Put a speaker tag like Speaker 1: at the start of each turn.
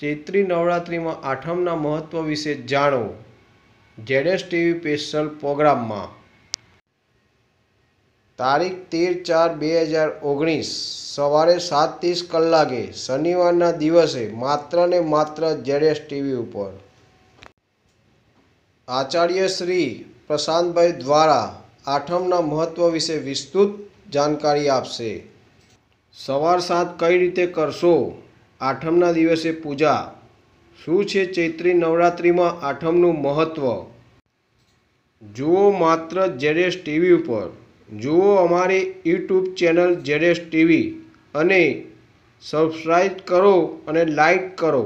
Speaker 1: ચૈત્રી નવરાત્રિમાં આઠમના મહત્વ વિશે જાણો જેડેસ ટીવી સ્પેશિયલ પ્રોગ્રામમાં તારીખ તેર ચાર બે હજાર ઓગણીસ સવારે સાત ત્રીસ કલાકે શનિવારના દિવસે માત્ર ને માત્ર જેડેસ ટીવી ઉપર આચાર્ય શ્રી પ્રશાંતભાઈ દ્વારા આઠમના મહત્વ વિશે વિસ્તૃત જાણકારી આપશે સવાર સાત કઈ રીતે કરશો આઠમના દિવસે પૂજા શું છે ચૈત્રી નવરાત્રિમાં આઠમનું મહત્ત્વ જુઓ માત્ર જેડેસ ટીવી ઉપર જુઓ અમારી યુટ્યુબ ચેનલ જેડેસ ટીવી અને સબસ્ક્રાઈબ કરો અને
Speaker 2: લાઈક કરો